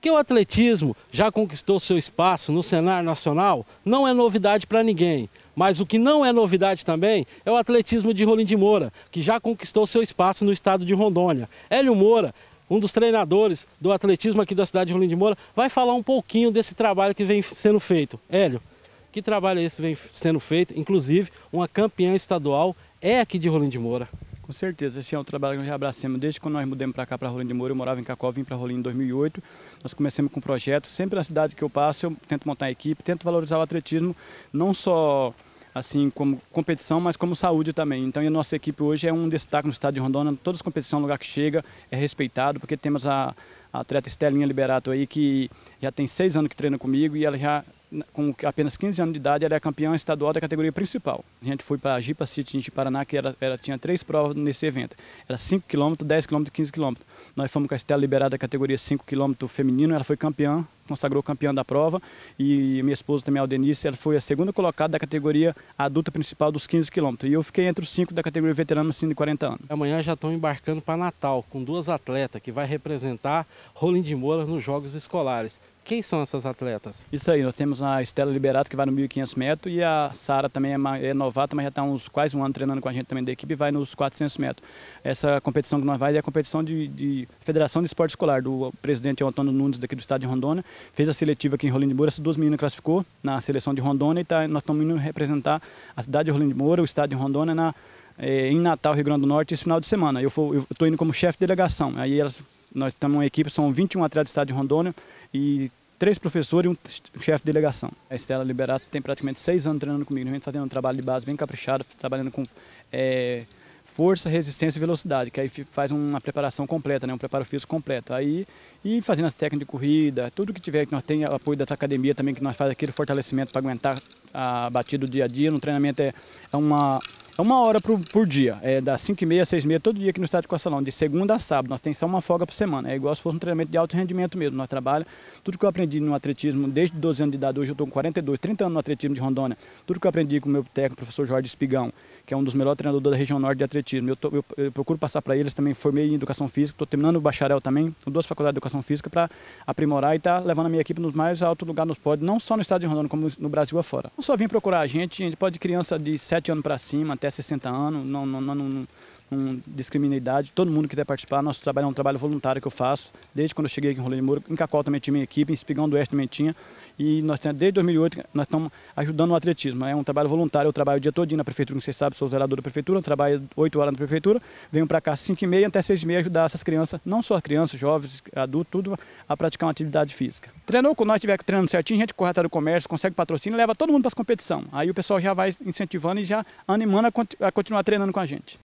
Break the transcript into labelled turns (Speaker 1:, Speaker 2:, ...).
Speaker 1: Que o atletismo já conquistou seu espaço no cenário nacional não é novidade para ninguém. Mas o que não é novidade também é o atletismo de Rolim de Moura, que já conquistou seu espaço no estado de Rondônia. Hélio Moura, um dos treinadores do atletismo aqui da cidade de Rolim de Moura, vai falar um pouquinho desse trabalho que vem sendo feito. Hélio, que trabalho é
Speaker 2: esse vem sendo feito? Inclusive, uma campeã estadual é aqui de Rolim de Moura com certeza. Esse é um trabalho que nós já abracemos desde quando nós mudamos para cá, para Rolim de Moura. Eu morava em Cacó, vim para Rolim em 2008. Nós começamos com um projeto. Sempre na cidade que eu passo, eu tento montar a equipe, tento valorizar o atletismo, não só assim como competição, mas como saúde também. Então, a nossa equipe hoje é um destaque no estado de Rondônia. Todas as competições, lugar que chega, é respeitado, porque temos a, a atleta Estelinha Liberato aí, que já tem seis anos que treina comigo e ela já com apenas 15 anos de idade, ela é campeã estadual da categoria principal. A gente foi para a Jipa City de Paraná, que ela, ela, tinha três provas nesse evento. Era 5 km, 10 km e 15 km. Nós fomos com a Estela liberada da categoria 5 km feminino, ela foi campeã consagrou campeã da prova e minha esposa também, a Aldenice, ela foi a segunda colocada da categoria adulta principal dos 15 quilômetros. E eu fiquei entre os cinco da categoria veterano acima de 40 anos.
Speaker 1: Amanhã já estão embarcando para Natal com duas atletas que vai representar Rolim de Moura nos
Speaker 2: Jogos Escolares. Quem são essas atletas? Isso aí, nós temos a Estela Liberato, que vai no 1.500 metros, e a Sara também é, é, novata, mas já está uns quase um ano treinando com a gente também da equipe e vai nos 400 metros. Essa competição que nós vai é a competição de, de Federação de Esporte Escolar, do presidente Antônio Nunes, daqui do estado de Rondônia, fez a seletiva aqui em Rolim de Moura, essas duas meninas classificou na seleção de Rondônia e tá, nós estamos indo representar a cidade de Rolim de Moura, o estado de Rondônia, na, eh, em Natal, Rio Grande do Norte, esse final de semana. Eu estou indo como chefe de delegação. Aí elas, nós estamos uma equipe, são 21 atletas do estado de Rondônia e três professores e um chefe de delegação. A Estela Liberato tem praticamente seis anos treinando comigo, a gente fazendo um trabalho de base bem caprichado, trabalhando com é, força, resistência e velocidade, que aí faz uma preparação completa, né, um preparo físico completo. Aí, e fazendo as técnicas de corrida, tudo que tiver, que nós tenha apoio da academia também, que nós faz aquele fortalecimento para aguentar a batida do dia a dia. No treinamento é, é uma, é uma hora por, por dia, é, das 5 e meia, 6 e meia, todo dia aqui no estádio de salão de segunda a sábado, nós temos só uma folga por semana, é igual se fosse um treinamento de alto rendimento mesmo, nós trabalhamos, tudo que eu aprendi no atletismo, desde 12 anos de idade, hoje eu estou com 42, 30 anos no atletismo de Rondônia, tudo que eu aprendi com o meu técnico, o professor Jorge Espigão, que é um dos melhores treinadores da região norte de atletismo, eu, tô, eu, eu procuro passar para eles também, formei em educação física, estou terminando o bacharel também, com duas faculdades de educação física para aprimorar e estar tá levando a minha equipe nos mais altos lugares nos pódios, não só no estado de Rondônia, como no Brasil afora. Não só vim procurar a gente, a gente pode criança de 7 anos para cima, até 60 anos, não, não, não, não discrimina idade, todo mundo que quer participar. Nosso trabalho é um trabalho voluntário que eu faço, desde quando eu cheguei aqui em Rolê de Moura, em Cacó também tinha minha equipe, em Espigão do Oeste também tinha, e nós desde 2008 nós estamos ajudando o atletismo, é um trabalho voluntário, eu trabalho o dia todo na prefeitura, como vocês sabem, sou zelador da prefeitura, trabalho 8 horas na prefeitura, venho para cá 5 e meia até 6 e meia ajudar essas crianças, não só crianças, jovens, adultos, tudo, a praticar uma atividade física. Treinou com nós, tiver treinando certinho, a gente atrás do comércio, consegue patrocínio, leva todo mundo para as competição. Aí o pessoal já vai incentivando e já animando a, a continuar treinando com a gente.